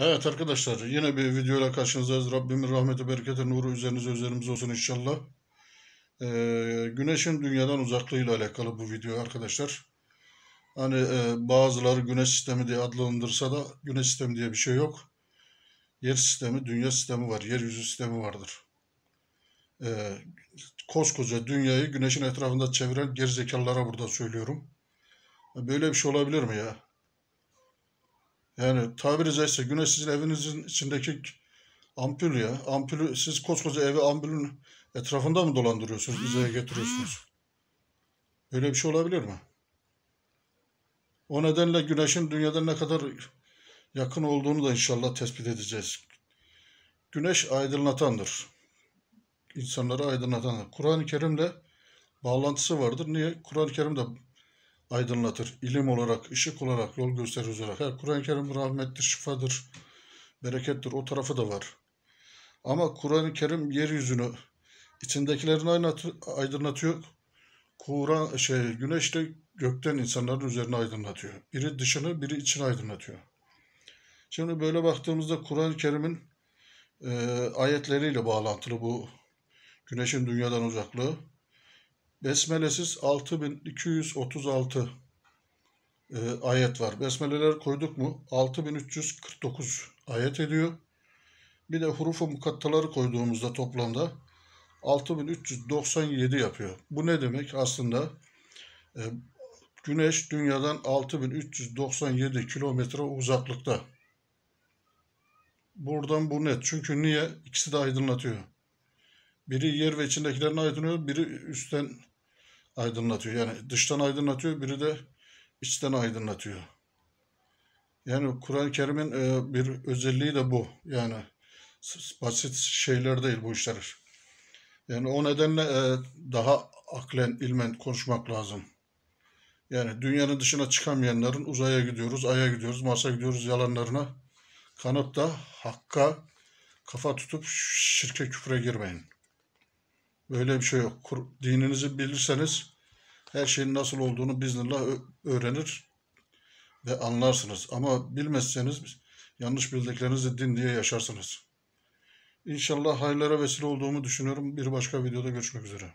Evet arkadaşlar yine bir videoyla karşınızdayız. Rabbimin rahmeti, bereketi, nuru üzerinize üzerimize olsun inşallah. Ee, güneşin dünyadan uzaklığıyla alakalı bu video arkadaşlar. Hani e, bazıları güneş sistemi diye adlandırsa da güneş sistemi diye bir şey yok. Yer sistemi, dünya sistemi var. Yeryüzü sistemi vardır. Ee, koskoca dünyayı güneşin etrafında çeviren gerizekalılara burada söylüyorum. Böyle bir şey olabilir mi ya? Yani tabiri caizse güneş sizin evinizin içindeki ampul ya. ampul siz koskoca evi ampulün etrafında mı dolandırıyorsunuz, bize hmm. getiriyorsunuz? Böyle bir şey olabilir mi? O nedenle güneşin Dünya'da ne kadar yakın olduğunu da inşallah tespit edeceğiz. Güneş aydınlatandır. İnsanları aydınlatandır. Kur'an-ı Kerim'le bağlantısı vardır. Niye? Kur'an-ı Kerim'de aydınlatır. İlim olarak, ışık olarak, yol gösterici olarak. Her Kur'an-ı Kerim rahmettir, şifadır, berekettir. O tarafı da var. Ama Kur'an-ı Kerim yeryüzünü içindekilerini aydınlatıyor. Kur'an şey güneş de gökten insanların üzerine aydınlatıyor. Biri dışını, biri içini aydınlatıyor. Şimdi böyle baktığımızda Kur'an-ı Kerim'in e, ayetleriyle bağlantılı bu güneşin dünyadan uzaklığı. Besmelesiz 6236 e, ayet var. Besmeleler koyduk mu 6349 ayet ediyor. Bir de hurufu mukattaları koyduğumuzda toplamda 6397 yapıyor. Bu ne demek? Aslında e, Güneş dünyadan 6397 kilometre uzaklıkta. Buradan bu net. Çünkü niye? İkisi de aydınlatıyor. Biri yer ve içindekilerini aydınlıyor, biri üstten aydınlatıyor. Yani dıştan aydınlatıyor, biri de içten aydınlatıyor. Yani Kur'an-ı Kerim'in e, bir özelliği de bu. Yani basit şeyler değil bu işler. Yani o nedenle e, daha aklen, ilmen konuşmak lazım. Yani dünyanın dışına çıkamayanların uzaya gidiyoruz, aya gidiyoruz, Mars'a gidiyoruz yalanlarına kanıp da hakka kafa tutup şirke küfre girmeyin. Böyle bir şey yok. Kur, dininizi bilirseniz her şeyin nasıl olduğunu biznillah öğrenir ve anlarsınız. Ama bilmezseniz yanlış bildiklerinizi din diye yaşarsınız. İnşallah hayırlara vesile olduğumu düşünüyorum. Bir başka videoda görüşmek üzere.